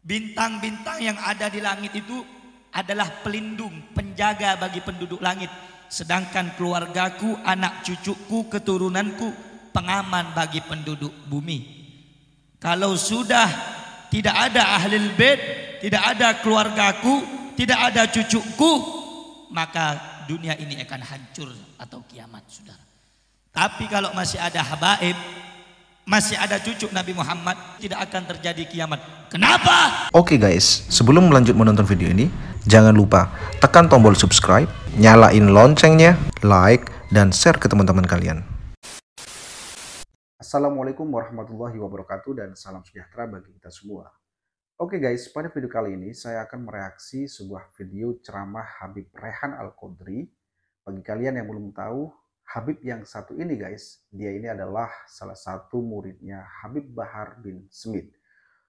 Bintang-bintang yang ada di langit itu adalah pelindung, penjaga bagi penduduk langit. Sedangkan keluargaku, anak cucuku, keturunanku, pengaman bagi penduduk bumi. Kalau sudah tidak ada ahlil bed, tidak ada keluargaku, tidak ada cucuku, maka dunia ini akan hancur atau kiamat, saudara. Tapi kalau masih ada habaib, masih ada cucu Nabi Muhammad, tidak akan terjadi kiamat. Kenapa? Oke okay guys, sebelum melanjut menonton video ini, jangan lupa tekan tombol subscribe, nyalain loncengnya, like, dan share ke teman-teman kalian. Assalamualaikum warahmatullahi wabarakatuh dan salam sejahtera bagi kita semua. Oke okay guys, pada video kali ini saya akan mereaksi sebuah video ceramah Habib Rehan Al-Qudri. Bagi kalian yang belum tahu, Habib yang satu ini guys, dia ini adalah salah satu muridnya Habib Bahar bin Smith.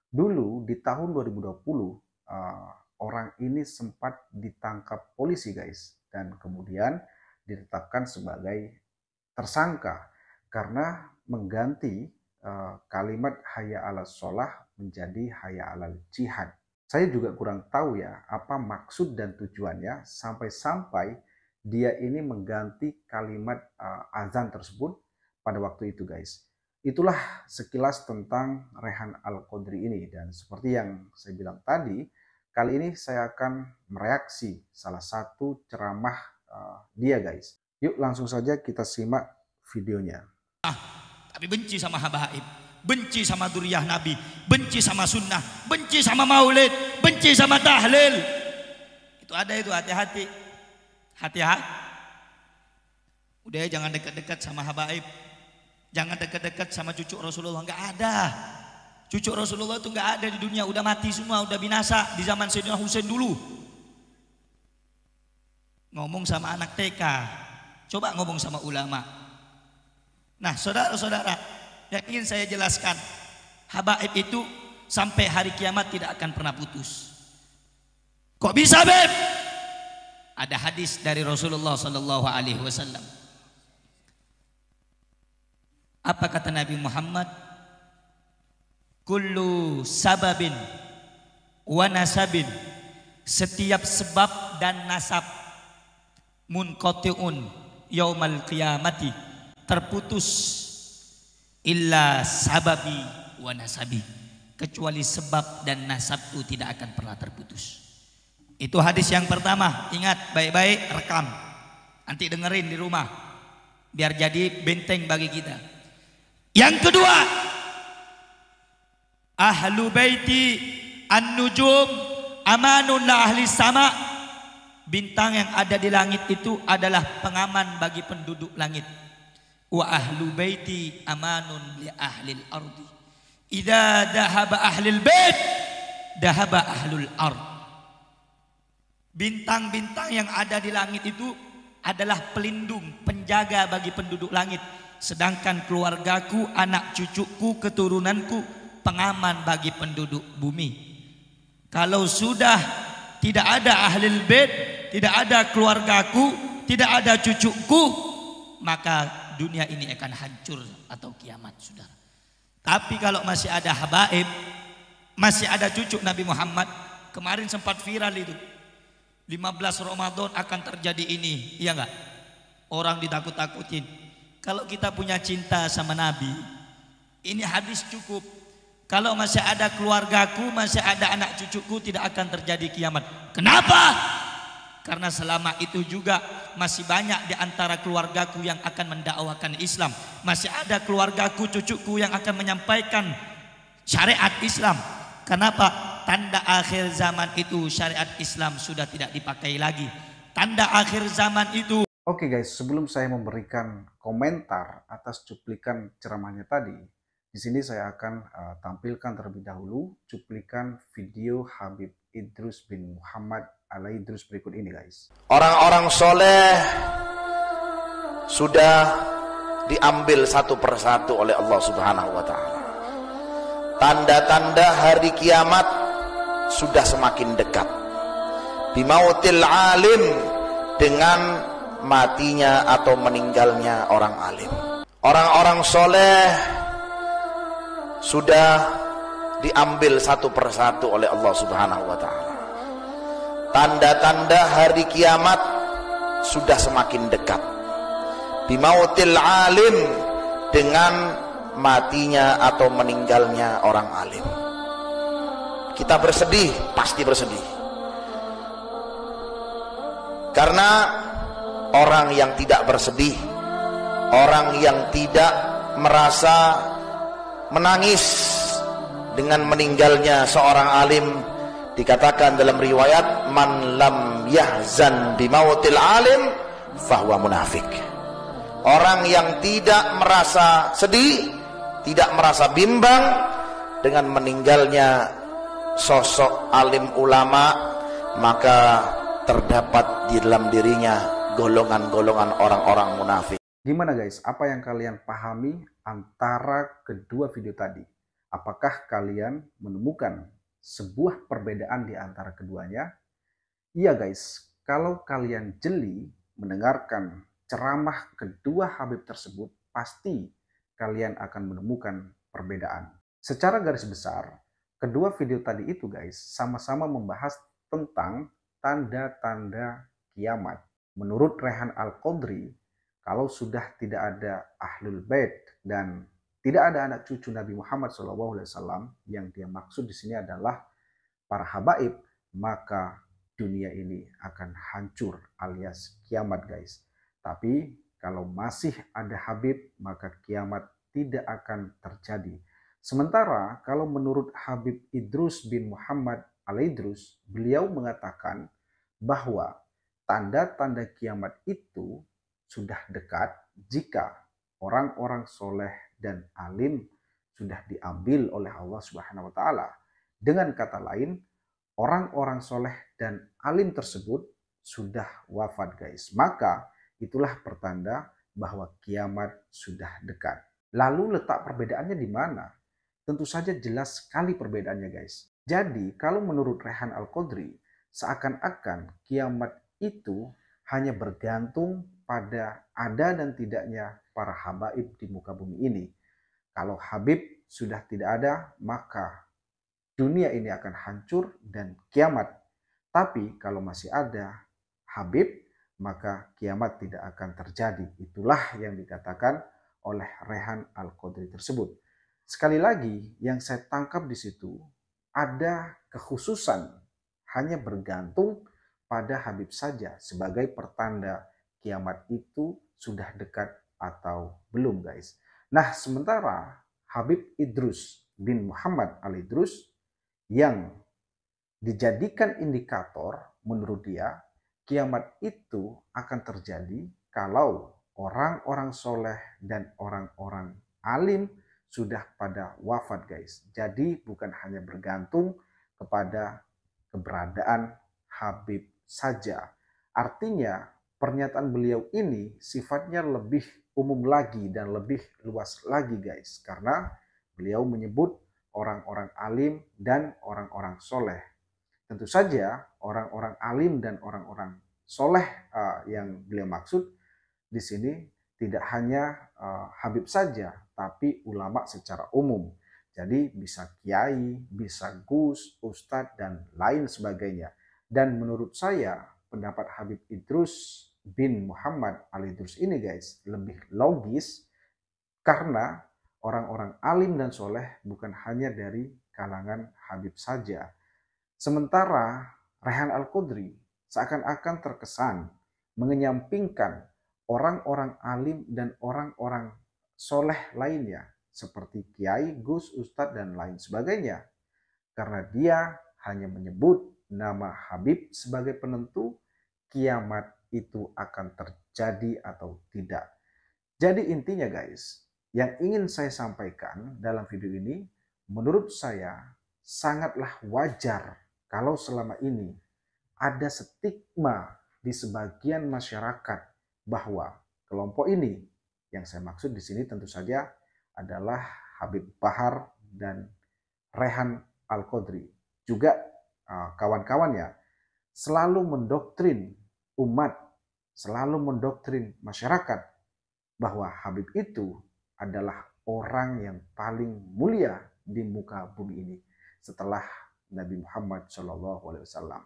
Dulu di tahun 2020, uh, eh, orang ini sempat ditangkap polisi guys. Dan kemudian ditetapkan sebagai tersangka karena mengganti uh, kalimat haya ala sholah menjadi haya ala jihad. Saya juga kurang tahu ya apa maksud dan tujuannya sampai-sampai dia ini mengganti kalimat uh, azan tersebut pada waktu itu guys. Itulah sekilas tentang Rehan Al-Qadri ini dan seperti yang saya bilang tadi, kali ini saya akan mereaksi salah satu ceramah uh, dia guys. Yuk langsung saja kita simak videonya. Ah, tapi benci sama habaib, benci sama duriah Nabi, benci sama sunnah, benci sama maulid, benci sama tahlil. Itu ada itu hati-hati Hati-hati. Udah ya, jangan dekat-dekat sama habaib. Jangan dekat-dekat sama cucu Rasulullah. Enggak ada. Cucu Rasulullah itu enggak ada di dunia. Udah mati semua, udah binasa. Di zaman Sayyidina Husain dulu. Ngomong sama anak TK. Coba ngomong sama ulama. Nah saudara-saudara yang ingin saya jelaskan. Habaib itu sampai hari kiamat tidak akan pernah putus. Kok bisa, Beb? Ada hadis dari Rasulullah sallallahu alaihi wasallam. Apa kata Nabi Muhammad? Kullu sababin wa nasabin. Setiap sebab dan nasab munqati'un yaumal qiyamati. Terputus illa sababi wa nasabi. Kecuali sebab dan nasabku tidak akan pernah terputus. Itu hadis yang pertama. Ingat baik-baik rekam. Nanti dengerin di rumah. Biar jadi benteng bagi kita. Yang kedua. Ahlu baiti an-nujum amanun ahli sama. Bintang yang ada di langit itu adalah pengaman bagi penduduk langit. Wa ahlu baiti amanun li ahli ardi. Idza dahaba ahlul bait dahaba ahlul ard. Bintang-bintang yang ada di langit itu adalah pelindung, penjaga bagi penduduk langit. Sedangkan keluargaku, anak cucuku, keturunanku, pengaman bagi penduduk bumi. Kalau sudah tidak ada ahlil bed, tidak ada keluargaku, tidak ada cucuku, maka dunia ini akan hancur atau kiamat, saudara. Tapi kalau masih ada habaib, masih ada cucu Nabi Muhammad, kemarin sempat viral itu 15 Ramadan akan terjadi ini, iya enggak? Orang ditakut-takutin. Kalau kita punya cinta sama Nabi, ini hadis cukup. Kalau masih ada keluargaku, masih ada anak cucuku tidak akan terjadi kiamat. Kenapa? Karena selama itu juga masih banyak di antara keluargaku yang akan mendakwakan Islam. Masih ada keluargaku, cucuku yang akan menyampaikan syariat Islam. Kenapa? tanda akhir zaman itu syariat Islam sudah tidak dipakai lagi. Tanda akhir zaman itu. Oke okay guys, sebelum saya memberikan komentar atas cuplikan ceramahnya tadi, di sini saya akan uh, tampilkan terlebih dahulu cuplikan video Habib Idrus bin Muhammad ala Idrus berikut ini guys. Orang-orang soleh sudah diambil satu persatu oleh Allah Subhanahu wa taala. Tanda-tanda hari kiamat sudah semakin dekat bimautil alim dengan matinya atau meninggalnya orang alim orang-orang soleh sudah diambil satu persatu oleh Allah subhanahu wa ta'ala tanda-tanda hari kiamat sudah semakin dekat bimautil alim dengan matinya atau meninggalnya orang alim kita bersedih pasti bersedih karena orang yang tidak bersedih orang yang tidak merasa menangis dengan meninggalnya seorang alim dikatakan dalam riwayat man lam yahzan bimautil alim fahuwa munafik orang yang tidak merasa sedih tidak merasa bimbang dengan meninggalnya sosok alim ulama maka terdapat di dalam dirinya golongan-golongan orang-orang munafik. Gimana guys, apa yang kalian pahami antara kedua video tadi? Apakah kalian menemukan sebuah perbedaan di antara keduanya? Iya guys, kalau kalian jeli mendengarkan ceramah kedua Habib tersebut, pasti kalian akan menemukan perbedaan. Secara garis besar, Kedua video tadi itu guys, sama-sama membahas tentang tanda-tanda kiamat. Menurut Rehan Al-Qadri, kalau sudah tidak ada ahlul bait dan tidak ada anak cucu Nabi Muhammad SAW yang dia maksud di sini adalah para habaib, maka dunia ini akan hancur alias kiamat guys. Tapi kalau masih ada Habib, maka kiamat tidak akan terjadi. Sementara kalau menurut Habib Idrus bin Muhammad Al-Idrus, beliau mengatakan bahwa tanda-tanda kiamat itu sudah dekat jika orang-orang soleh dan alim sudah diambil oleh Allah Subhanahu wa Ta'ala. Dengan kata lain, orang-orang soleh dan alim tersebut sudah wafat, guys. Maka itulah pertanda bahwa kiamat sudah dekat. Lalu letak perbedaannya di mana? Tentu saja jelas sekali perbedaannya guys. Jadi kalau menurut Rehan Al-Qadri, seakan-akan kiamat itu hanya bergantung pada ada dan tidaknya para habaib di muka bumi ini. Kalau Habib sudah tidak ada, maka dunia ini akan hancur dan kiamat. Tapi kalau masih ada Habib, maka kiamat tidak akan terjadi. Itulah yang dikatakan oleh Rehan Al-Qadri tersebut. Sekali lagi, yang saya tangkap di situ ada kekhususan hanya bergantung pada Habib saja sebagai pertanda kiamat itu sudah dekat atau belum guys. Nah sementara Habib Idrus bin Muhammad al-Idrus yang dijadikan indikator menurut dia kiamat itu akan terjadi kalau orang-orang soleh dan orang-orang alim sudah pada wafat guys. Jadi bukan hanya bergantung kepada keberadaan Habib saja. Artinya pernyataan beliau ini sifatnya lebih umum lagi dan lebih luas lagi guys. Karena beliau menyebut orang-orang alim dan orang-orang soleh. Tentu saja orang-orang alim dan orang-orang soleh uh, yang beliau maksud di sini tidak hanya uh, Habib saja, tapi ulama secara umum. Jadi bisa kiai, bisa gus, ustadz, dan lain sebagainya. Dan menurut saya pendapat Habib Idrus bin Muhammad al Idrus ini guys lebih logis karena orang-orang alim dan soleh bukan hanya dari kalangan Habib saja. Sementara Rehan Al-Qudri seakan-akan terkesan mengenyampingkan orang-orang alim dan orang-orang soleh lainnya seperti kiai, gus, ustadz, dan lain sebagainya. Karena dia hanya menyebut nama Habib sebagai penentu kiamat itu akan terjadi atau tidak. Jadi intinya guys, yang ingin saya sampaikan dalam video ini, menurut saya sangatlah wajar kalau selama ini ada stigma di sebagian masyarakat bahwa kelompok ini yang saya maksud di sini tentu saja adalah Habib Bahar dan Rehan al Qodri Juga eh, kawan-kawannya selalu mendoktrin umat, selalu mendoktrin masyarakat bahwa Habib itu adalah orang yang paling mulia di muka bumi ini setelah Nabi Muhammad Shallallahu Alaihi Wasallam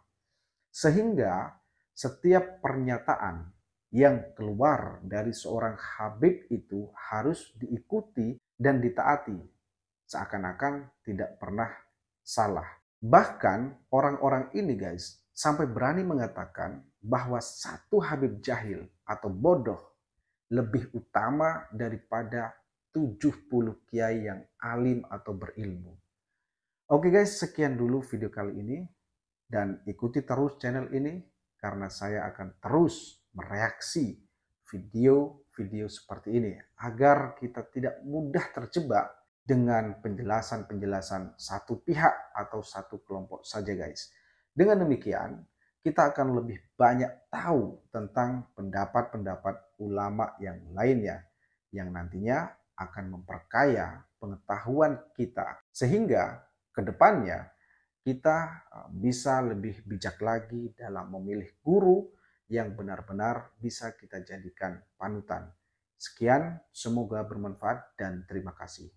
Sehingga setiap pernyataan yang keluar dari seorang Habib itu harus diikuti dan ditaati, seakan-akan tidak pernah salah. Bahkan orang-orang ini guys, sampai berani mengatakan bahwa satu Habib jahil atau bodoh lebih utama daripada 70 kiai yang alim atau berilmu. Oke guys, sekian dulu video kali ini dan ikuti terus channel ini karena saya akan terus mereaksi video-video seperti ini agar kita tidak mudah terjebak dengan penjelasan-penjelasan satu pihak atau satu kelompok saja guys. Dengan demikian, kita akan lebih banyak tahu tentang pendapat-pendapat ulama yang lainnya yang nantinya akan memperkaya pengetahuan kita sehingga ke depannya kita eh, bisa lebih bijak lagi dalam memilih guru yang benar-benar bisa kita jadikan panutan. Sekian, semoga bermanfaat dan terima kasih.